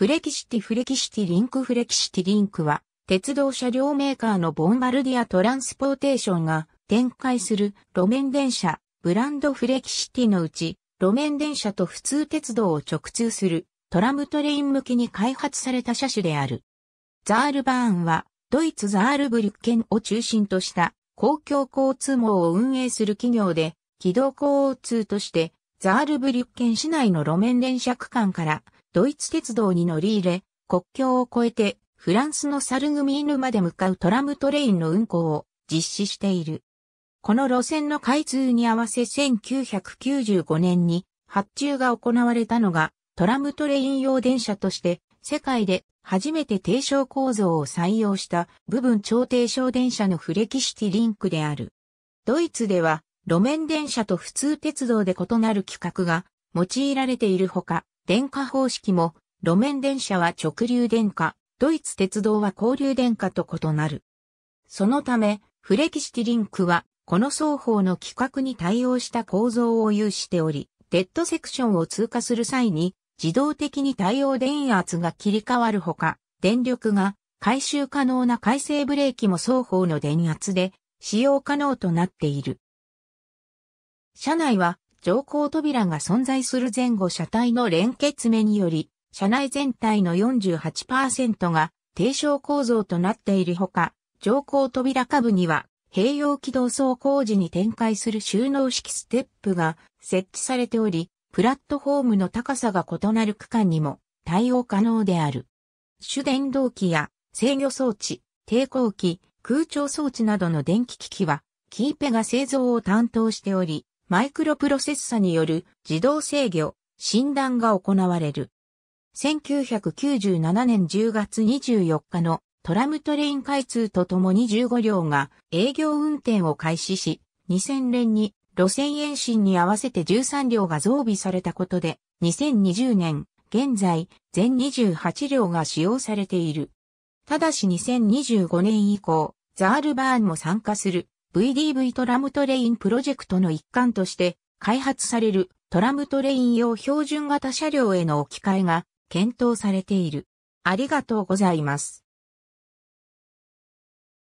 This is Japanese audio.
フレキシティフレキシティリンクフレキシティリンクは、鉄道車両メーカーのボンバルディアトランスポーテーションが展開する路面電車、ブランドフレキシティのうち、路面電車と普通鉄道を直通するトラムトレイン向きに開発された車種である。ザールバーンは、ドイツザールブリュッケンを中心とした公共交通網を運営する企業で、軌道交通として、ザールブリュッケン市内の路面電車区間から、ドイツ鉄道に乗り入れ、国境を越えてフランスのサルグミーヌまで向かうトラムトレインの運行を実施している。この路線の開通に合わせ1995年に発注が行われたのがトラムトレイン用電車として世界で初めて低床構造を採用した部分超低床電車のフレキシティリンクである。ドイツでは路面電車と普通鉄道で異なる規格が用いられているほか、電化方式も、路面電車は直流電化、ドイツ鉄道は交流電化と異なる。そのため、フレキシティリンクは、この双方の規格に対応した構造を有しており、デッドセクションを通過する際に、自動的に対応電圧が切り替わるほか、電力が回収可能な回生ブレーキも双方の電圧で使用可能となっている。車内は乗降扉が存在する前後車体の連結目により、車内全体の48%が低床構造となっているほか、乗降扉下部には併用軌道走行時に展開する収納式ステップが設置されており、プラットフォームの高さが異なる区間にも対応可能である。主電動機や制御装置、抵抗機、空調装置などの電気機器は、キーペが製造を担当しており、マイクロプロセッサによる自動制御、診断が行われる。1997年10月24日のトラムトレイン開通とともに15両が営業運転を開始し、2000年に路線延伸に合わせて13両が増備されたことで、2020年、現在、全28両が使用されている。ただし2025年以降、ザールバーンも参加する VDV トラムトレインプロジェクトの一環として開発されるトラムトレイン用標準型車両への置き換えが検討されている。ありがとうございます。